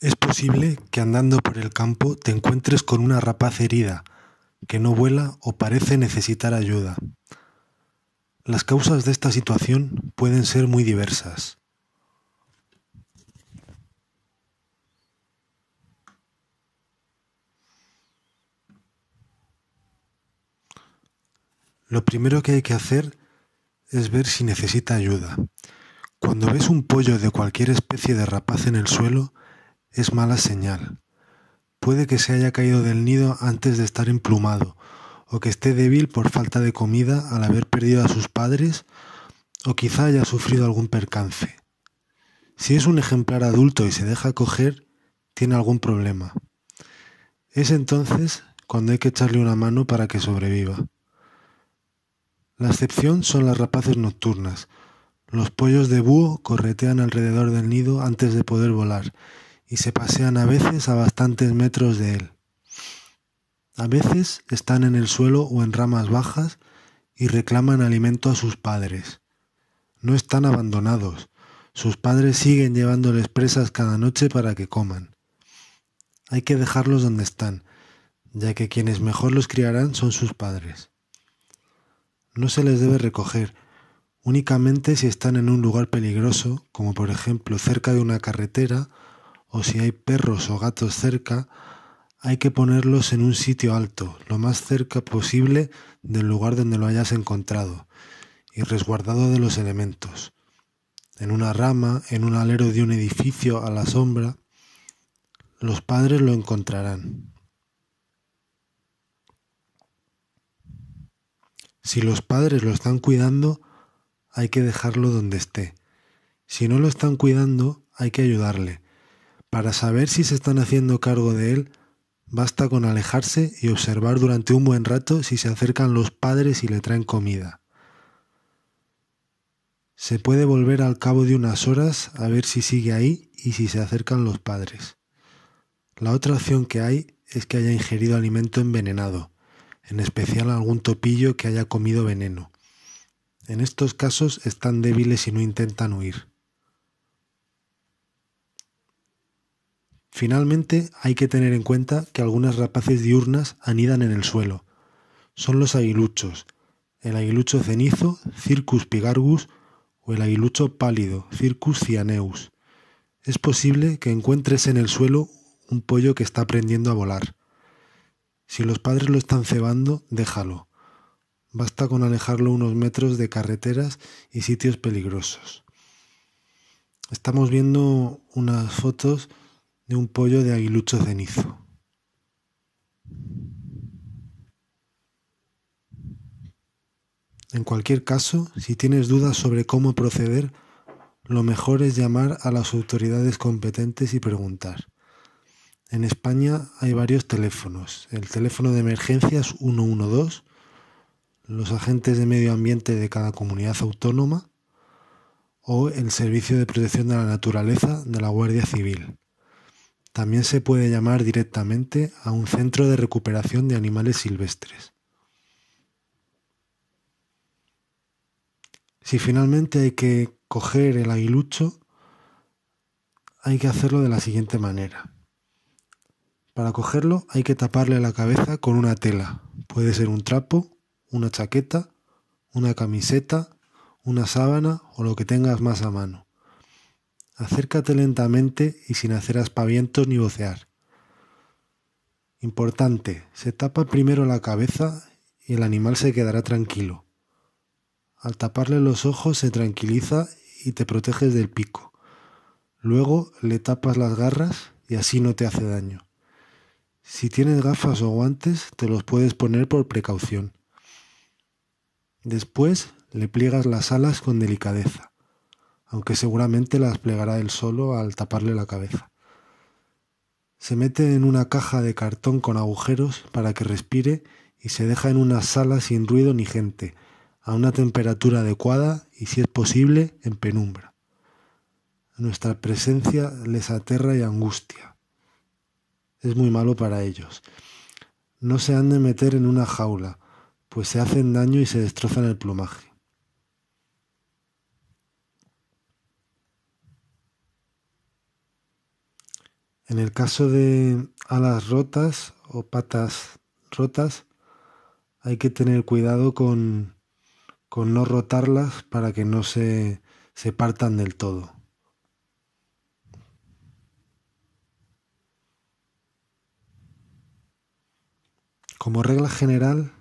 Es posible que andando por el campo te encuentres con una rapaz herida, que no vuela o parece necesitar ayuda. Las causas de esta situación pueden ser muy diversas. Lo primero que hay que hacer es ver si necesita ayuda. Cuando ves un pollo de cualquier especie de rapaz en el suelo, es mala señal. Puede que se haya caído del nido antes de estar emplumado, o que esté débil por falta de comida al haber perdido a sus padres, o quizá haya sufrido algún percance. Si es un ejemplar adulto y se deja coger, tiene algún problema. Es entonces cuando hay que echarle una mano para que sobreviva. La excepción son las rapaces nocturnas. Los pollos de búho corretean alrededor del nido antes de poder volar y se pasean a veces a bastantes metros de él. A veces están en el suelo o en ramas bajas y reclaman alimento a sus padres. No están abandonados. Sus padres siguen llevándoles presas cada noche para que coman. Hay que dejarlos donde están, ya que quienes mejor los criarán son sus padres. No se les debe recoger, únicamente si están en un lugar peligroso, como por ejemplo cerca de una carretera o si hay perros o gatos cerca, hay que ponerlos en un sitio alto, lo más cerca posible del lugar donde lo hayas encontrado, y resguardado de los elementos. En una rama, en un alero de un edificio a la sombra, los padres lo encontrarán. Si los padres lo están cuidando, hay que dejarlo donde esté. Si no lo están cuidando, hay que ayudarle para saber si se están haciendo cargo de él, basta con alejarse y observar durante un buen rato si se acercan los padres y le traen comida. Se puede volver al cabo de unas horas a ver si sigue ahí y si se acercan los padres. La otra opción que hay es que haya ingerido alimento envenenado, en especial algún topillo que haya comido veneno. En estos casos están débiles y no intentan huir. Finalmente, hay que tener en cuenta que algunas rapaces diurnas anidan en el suelo. Son los aguiluchos, el aguilucho cenizo, Circus pigargus, o el aguilucho pálido, Circus cianeus. Es posible que encuentres en el suelo un pollo que está aprendiendo a volar. Si los padres lo están cebando, déjalo. Basta con alejarlo unos metros de carreteras y sitios peligrosos. Estamos viendo unas fotos de un pollo de aguilucho cenizo. En cualquier caso, si tienes dudas sobre cómo proceder, lo mejor es llamar a las autoridades competentes y preguntar. En España hay varios teléfonos. El teléfono de emergencias 112, los agentes de medio ambiente de cada comunidad autónoma o el Servicio de Protección de la Naturaleza de la Guardia Civil. También se puede llamar directamente a un centro de recuperación de animales silvestres. Si finalmente hay que coger el aguilucho, hay que hacerlo de la siguiente manera. Para cogerlo hay que taparle la cabeza con una tela. Puede ser un trapo, una chaqueta, una camiseta, una sábana o lo que tengas más a mano. Acércate lentamente y sin hacer aspavientos ni vocear. Importante, se tapa primero la cabeza y el animal se quedará tranquilo. Al taparle los ojos se tranquiliza y te proteges del pico. Luego le tapas las garras y así no te hace daño. Si tienes gafas o guantes, te los puedes poner por precaución. Después le pliegas las alas con delicadeza aunque seguramente las plegará él solo al taparle la cabeza. Se mete en una caja de cartón con agujeros para que respire y se deja en una sala sin ruido ni gente, a una temperatura adecuada y si es posible en penumbra. Nuestra presencia les aterra y angustia. Es muy malo para ellos. No se han de meter en una jaula, pues se hacen daño y se destrozan el plumaje. En el caso de alas rotas o patas rotas, hay que tener cuidado con, con no rotarlas para que no se, se partan del todo. Como regla general,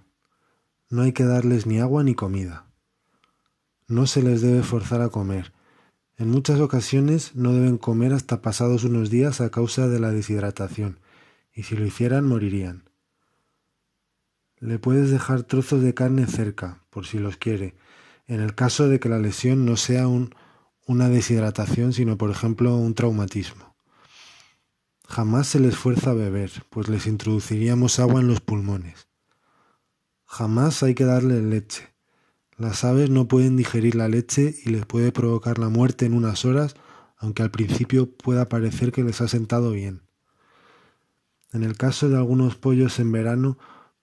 no hay que darles ni agua ni comida. No se les debe forzar a comer, en muchas ocasiones no deben comer hasta pasados unos días a causa de la deshidratación, y si lo hicieran morirían. Le puedes dejar trozos de carne cerca, por si los quiere, en el caso de que la lesión no sea una deshidratación, sino por ejemplo un traumatismo. Jamás se les fuerza a beber, pues les introduciríamos agua en los pulmones. Jamás hay que darle leche, las aves no pueden digerir la leche y les puede provocar la muerte en unas horas, aunque al principio pueda parecer que les ha sentado bien. En el caso de algunos pollos en verano,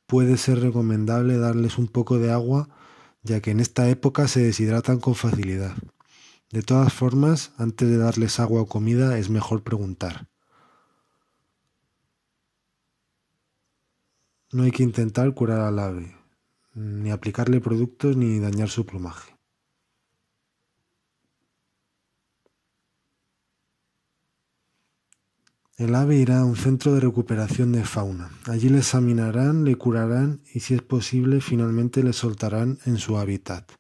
puede ser recomendable darles un poco de agua, ya que en esta época se deshidratan con facilidad. De todas formas, antes de darles agua o comida es mejor preguntar. No hay que intentar curar al ave, ni aplicarle productos ni dañar su plumaje. El ave irá a un centro de recuperación de fauna. Allí le examinarán, le curarán y si es posible finalmente le soltarán en su hábitat.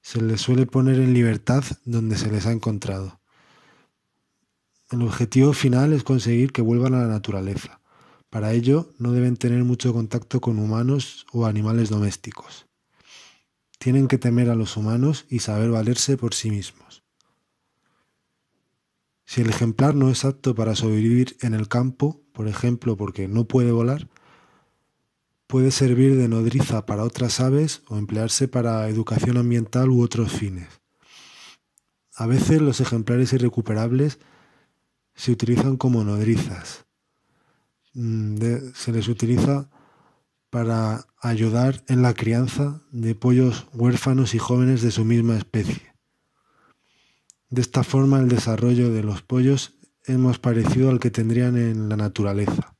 Se le suele poner en libertad donde se les ha encontrado. El objetivo final es conseguir que vuelvan a la naturaleza. Para ello, no deben tener mucho contacto con humanos o animales domésticos. Tienen que temer a los humanos y saber valerse por sí mismos. Si el ejemplar no es apto para sobrevivir en el campo, por ejemplo porque no puede volar, puede servir de nodriza para otras aves o emplearse para educación ambiental u otros fines. A veces los ejemplares irrecuperables se utilizan como nodrizas, Mm, se les utiliza para ayudar en la crianza de pollos huérfanos y jóvenes de su misma especie. De esta forma el desarrollo de los pollos es más parecido al que tendrían en la naturaleza.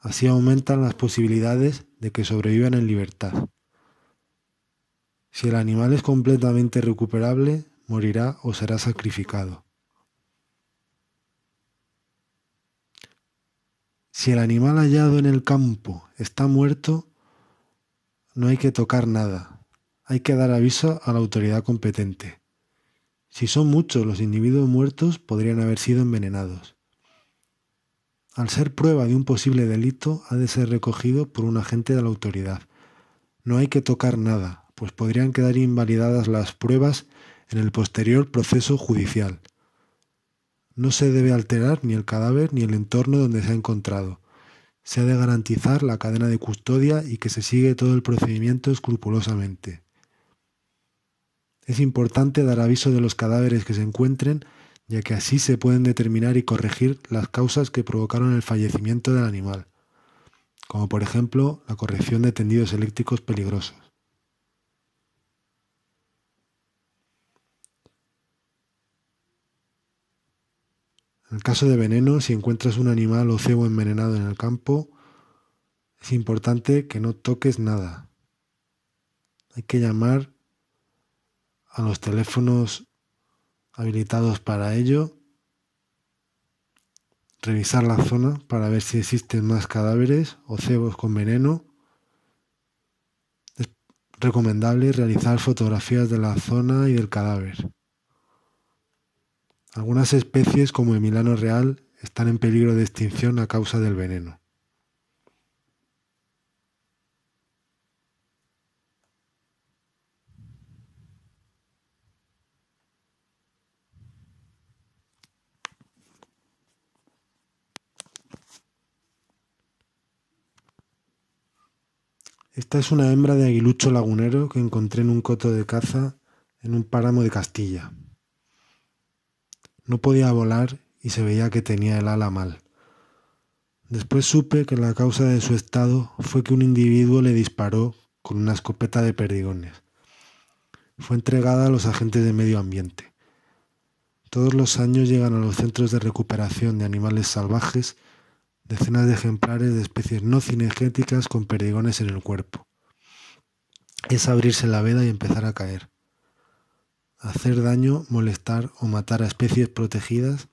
Así aumentan las posibilidades de que sobrevivan en libertad. Si el animal es completamente recuperable, morirá o será sacrificado. Si el animal hallado en el campo está muerto, no hay que tocar nada. Hay que dar aviso a la autoridad competente. Si son muchos los individuos muertos, podrían haber sido envenenados. Al ser prueba de un posible delito, ha de ser recogido por un agente de la autoridad. No hay que tocar nada, pues podrían quedar invalidadas las pruebas en el posterior proceso judicial. No se debe alterar ni el cadáver ni el entorno donde se ha encontrado. Se ha de garantizar la cadena de custodia y que se sigue todo el procedimiento escrupulosamente. Es importante dar aviso de los cadáveres que se encuentren, ya que así se pueden determinar y corregir las causas que provocaron el fallecimiento del animal, como por ejemplo la corrección de tendidos eléctricos peligrosos. En el caso de veneno, si encuentras un animal o cebo envenenado en el campo, es importante que no toques nada. Hay que llamar a los teléfonos habilitados para ello, revisar la zona para ver si existen más cadáveres o cebos con veneno. Es recomendable realizar fotografías de la zona y del cadáver. Algunas especies, como el milano real, están en peligro de extinción a causa del veneno. Esta es una hembra de aguilucho lagunero que encontré en un coto de caza en un páramo de Castilla. No podía volar y se veía que tenía el ala mal. Después supe que la causa de su estado fue que un individuo le disparó con una escopeta de perdigones. Fue entregada a los agentes de medio ambiente. Todos los años llegan a los centros de recuperación de animales salvajes decenas de ejemplares de especies no cinegéticas con perdigones en el cuerpo. Es abrirse la veda y empezar a caer hacer daño, molestar o matar a especies protegidas,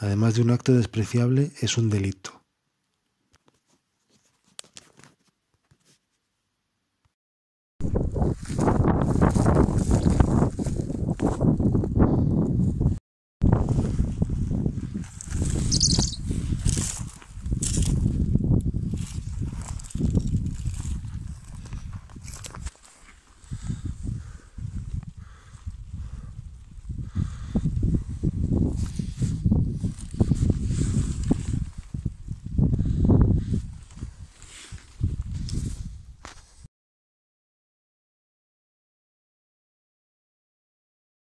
además de un acto despreciable, es un delito.